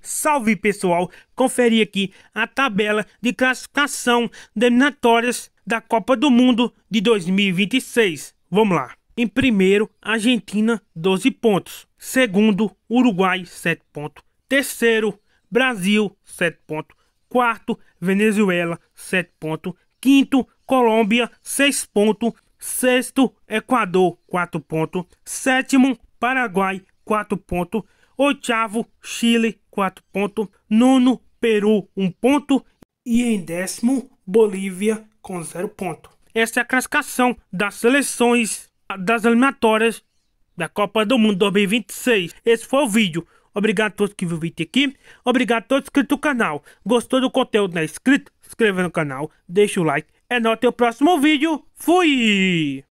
Salve pessoal, confere aqui a tabela de classificação de eliminatórias da Copa do Mundo de 2026. Vamos lá. Em primeiro, Argentina, 12 pontos. Segundo, Uruguai, 7 pontos. Terceiro, Brasil, 7 pontos. Quarto, Venezuela, 7 pontos. Quinto, Colômbia, 6 pontos. Sexto, Equador, 4 pontos. Sétimo, Paraguai, 4 pontos. Oitavo, Chile, 4 pontos. Nono, Peru, 1 um ponto. E em décimo, Bolívia, com 0 ponto. Essa é a classificação das seleções das eliminatórias da Copa do Mundo 2026. Esse foi o vídeo. Obrigado a todos que viram o vídeo aqui. Obrigado a todos inscritos no canal. Gostou do conteúdo? Não é inscrito? Se inscreva no canal, deixa o like. É nóis, até o próximo vídeo. Fui!